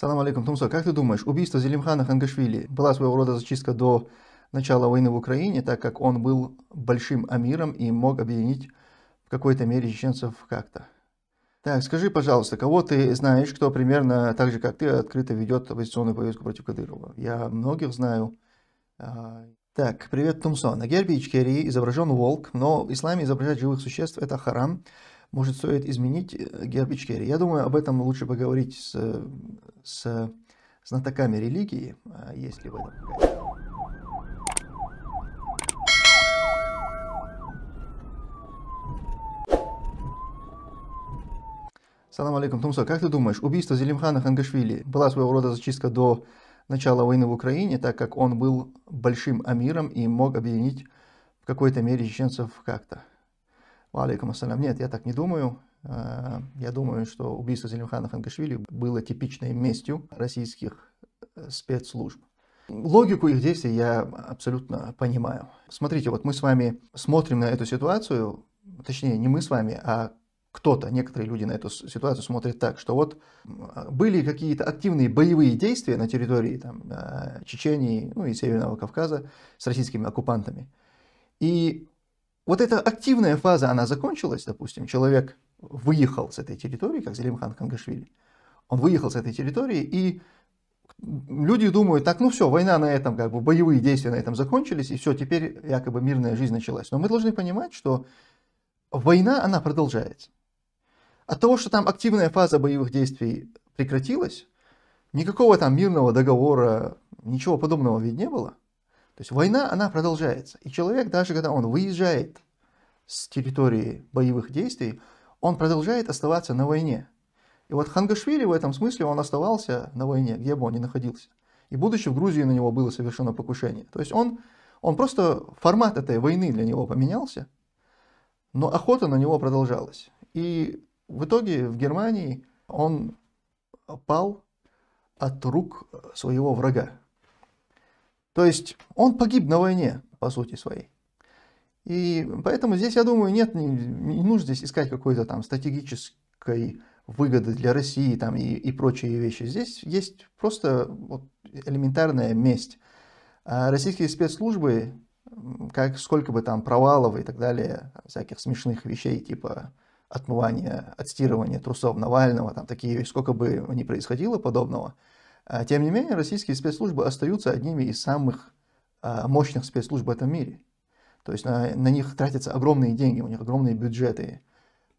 Салам алейкум, Тумсо. Как ты думаешь, убийство Зелимхана Хангашвили была своего рода зачистка до начала войны в Украине, так как он был большим амиром и мог объединить в какой-то мере чеченцев как-то? Так, скажи, пожалуйста, кого ты знаешь, кто примерно так же, как ты, открыто ведет оппозиционную повестку против Кадырова? Я многих знаю. А, так, привет, Тумсо. На гербе Ичкерии изображен волк, но в исламе изображать живых существ – это харам. Может, стоит изменить э, герб Ичкерии? Я думаю, об этом лучше поговорить с, с знатоками религии, а если вы. этом какая-то Салам алейкум, Тумсо. Как ты думаешь, убийство Зелимхана Хангашвили была своего рода зачистка до начала войны в Украине, так как он был большим амиром и мог объединить в какой-то мере чеченцев как-то? Алейкум ассалям. Нет, я так не думаю. Э, я думаю, что убийство Зелимхана Хангашвили было типичной местью российских э, спецслужб. Логику их действий я абсолютно понимаю. Смотрите, вот мы с вами смотрим на эту ситуацию, точнее, не мы с вами, а кто-то, некоторые люди на эту ситуацию смотрят так, что вот были какие-то активные боевые действия на территории там, э, Чечении ну, и Северного Кавказа с российскими оккупантами. И вот эта активная фаза, она закончилась, допустим, человек выехал с этой территории, как Зелимхан Кангашвили, он выехал с этой территории, и люди думают, так, ну все, война на этом, как бы боевые действия на этом закончились, и все, теперь якобы мирная жизнь началась. Но мы должны понимать, что война, она продолжается. От того, что там активная фаза боевых действий прекратилась, никакого там мирного договора, ничего подобного ведь не было – то есть война, она продолжается. И человек, даже когда он выезжает с территории боевых действий, он продолжает оставаться на войне. И вот Хангашвили в этом смысле, он оставался на войне, где бы он ни находился. И будучи в Грузии, на него было совершено покушение. То есть он, он просто, формат этой войны для него поменялся, но охота на него продолжалась. И в итоге в Германии он пал от рук своего врага. То есть он погиб на войне, по сути своей. И поэтому здесь, я думаю, нет, не, не нужно здесь искать какой-то там стратегической выгоды для России там, и, и прочие вещи. Здесь есть просто вот, элементарная месть. А российские спецслужбы, как сколько бы там провалов и так далее, всяких смешных вещей типа отмывания, отстирывания трусов Навального, там такие, сколько бы ни происходило подобного – а, тем не менее, российские спецслужбы остаются одними из самых а, мощных спецслужб в этом мире. То есть на, на них тратятся огромные деньги, у них огромные бюджеты.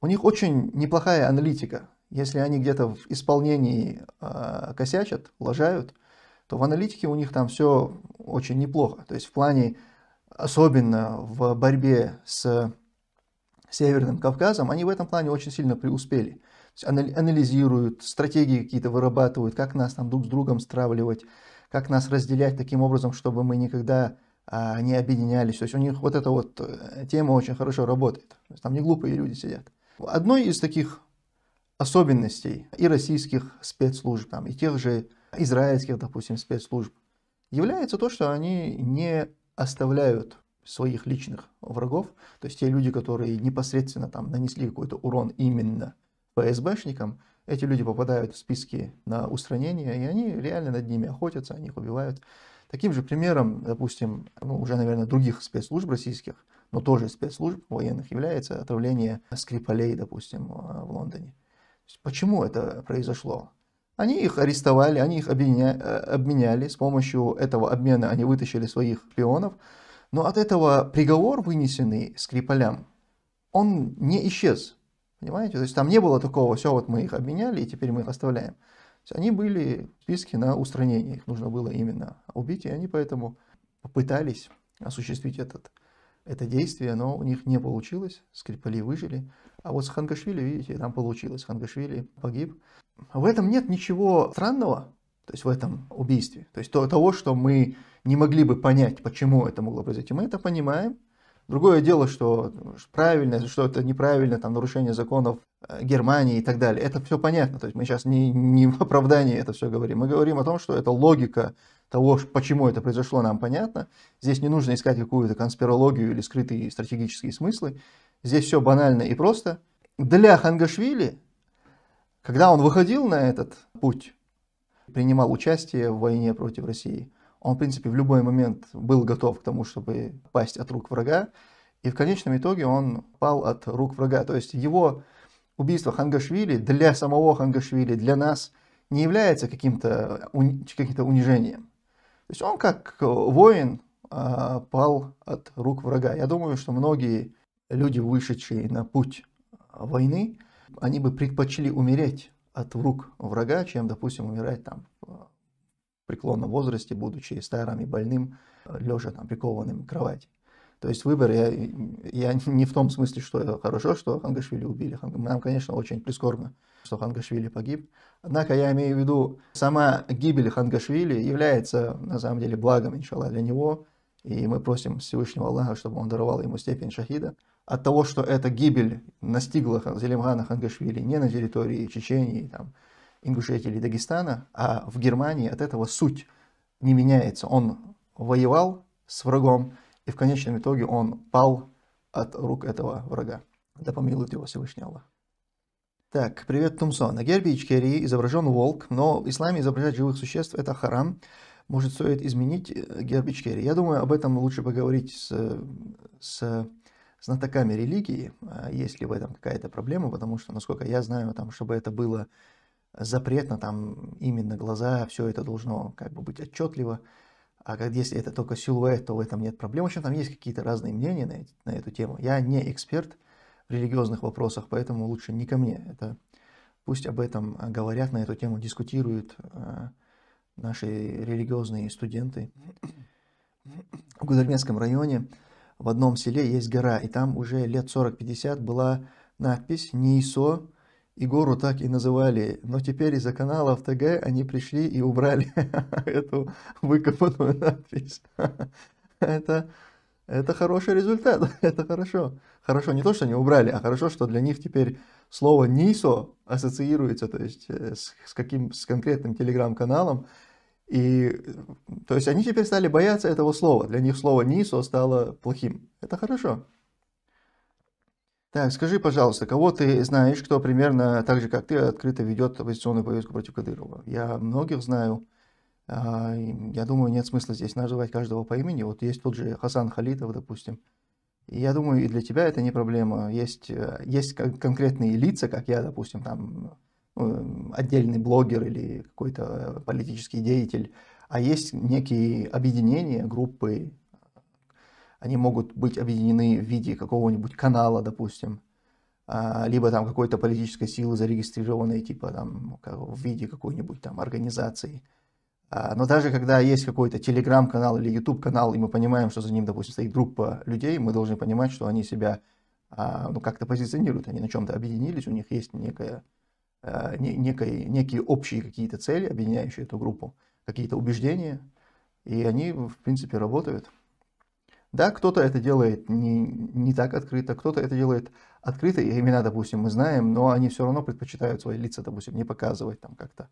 У них очень неплохая аналитика. Если они где-то в исполнении э, косячат, лажают, то в аналитике у них там все очень неплохо. То есть в плане, особенно в борьбе с Северным Кавказом, они в этом плане очень сильно преуспели анализируют, стратегии какие-то вырабатывают, как нас там друг с другом стравливать, как нас разделять таким образом, чтобы мы никогда а, не объединялись. То есть у них вот эта вот э, тема очень хорошо работает. То есть там не глупые люди сидят. Одной из таких особенностей и российских спецслужб, там, и тех же израильских, допустим, спецслужб, является то, что они не оставляют своих личных врагов, то есть те люди, которые непосредственно там нанесли какой-то урон именно ФСБшникам, эти люди попадают в списки на устранение, и они реально над ними охотятся, они их убивают. Таким же примером, допустим, ну, уже, наверное, других спецслужб российских, но тоже спецслужб военных, является отравление Скрипалей, допустим, а, в Лондоне. Почему это произошло? Они их арестовали, они их обменя... Э, обменяли. С помощью этого обмена они вытащили своих шпионов. Но от этого приговор, вынесенный Скрипалям, он не исчез. Понимаете? То есть там не было такого, все, вот мы их обменяли, и теперь мы их оставляем. они были в списке на устранение, их нужно было именно убить, и они поэтому попытались осуществить этот, это действие, но у них не получилось, Скрипали выжили. А вот с Хангашвили, видите, там получилось, Хангашвили погиб. В этом нет ничего странного, то есть в этом убийстве. То есть то, того, что мы не могли бы понять, почему это могло произойти, мы это понимаем, Другое дело, что правильно, что это неправильно, там нарушение законов э, Германии и так далее. Это все понятно. То есть мы сейчас не, не в оправдании это все говорим. Мы говорим о том, что это логика того, почему это произошло, нам понятно. Здесь не нужно искать какую-то конспирологию или скрытые стратегические смыслы. Здесь все банально и просто. Для Хангашвили, когда он выходил на этот путь, принимал участие в войне против России – он, в принципе, в любой момент был готов к тому, чтобы пасть от рук врага. И в конечном итоге он пал от рук врага. То есть его убийство Хангашвили для самого Хангашвили, для нас, не является каким-то уни- каким унижением. То есть он как воин а, пал от рук врага. Я думаю, что многие люди, вышедшие на путь войны, они бы предпочли умереть от рук врага, чем, допустим, умирать там а, преклонном возрасте, будучи старым и больным, лежа там прикованным к кровати. То есть выбор, я, я не в том смысле, что хорошо, что Хангашвили убили. Нам, конечно, очень прискорбно, что Хангашвили погиб. Однако я имею в виду, сама гибель Хангашвили является, на самом деле, благом, иншалла, для него. И мы просим Всевышнего Аллаха, чтобы он даровал ему степень шахида. От того, что эта гибель настигла Зелимхана Хангашвили не на территории Чечении, там, Ингушетии или Дагестана, а в Германии от этого суть не меняется. Он воевал с врагом, и в конечном итоге он пал от рук этого врага. Да помилует его Всевышний Аллах. Так, привет, Тумсо. На гербе Ичкерии изображен волк, но в исламе изображать живых существ – это харам. Может, стоит изменить э, герб Ичкерии? Я думаю, об этом лучше поговорить с, с знатоками религии, а есть ли в этом какая-то проблема, потому что, насколько я знаю, там, чтобы это было запретно, там именно глаза, все это должно как бы быть отчетливо. А как если это только силуэт, то в этом нет проблем. В общем, там есть какие-то разные мнения на, эти, на эту тему. Я не эксперт в религиозных вопросах, поэтому лучше не ко мне. Это пусть об этом говорят, на эту тему дискутируют э, наши религиозные студенты. В Гудермесском районе в одном селе есть гора, и там уже лет 40-50 была надпись «Неисо и гору так и называли, но теперь из-за канала в ТГ они пришли и убрали эту выкопанную надпись. это, это хороший результат, это хорошо. Хорошо не то, что они убрали, а хорошо, что для них теперь слово «нисо» ассоциируется то есть, э, с, с, каким, с конкретным телеграм-каналом. И, э, то есть они теперь стали бояться этого слова. Для них слово «нисо» стало плохим. Это хорошо. Так, скажи, пожалуйста, кого ты знаешь, кто примерно так же, как ты, открыто ведет оппозиционную повестку против Кадырова? Я многих знаю. А, я думаю, нет смысла здесь называть каждого по имени. Вот есть тот же Хасан Халитов, допустим. Я думаю, и для тебя это не проблема. Есть, э, есть конкретные лица, как я, допустим, там ну, отдельный блогер или какой-то э, политический деятель, а есть некие объединения, группы, они могут быть объединены в виде какого-нибудь канала, допустим, а, либо там какой-то политической силы зарегистрированной, типа там в виде какой-нибудь там организации. А, но даже когда есть какой-то телеграм-канал или YouTube канал и мы понимаем, что за ним, допустим, стоит группа людей, мы должны понимать, что они себя а, ну, как-то позиционируют, они на чем-то объединились, у них есть некая, некая, некие общие какие-то цели, объединяющие эту группу, какие-то убеждения, и они, в принципе, работают. Да, кто-то это делает не, не так открыто, кто-то это делает открыто, и имена, допустим, мы знаем, но они все равно предпочитают свои лица, допустим, не показывать, там как-то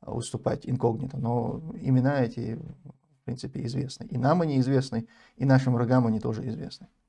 а, уступать инкогнито. Но имена эти, в принципе, известны. И нам они известны, и нашим врагам они тоже известны.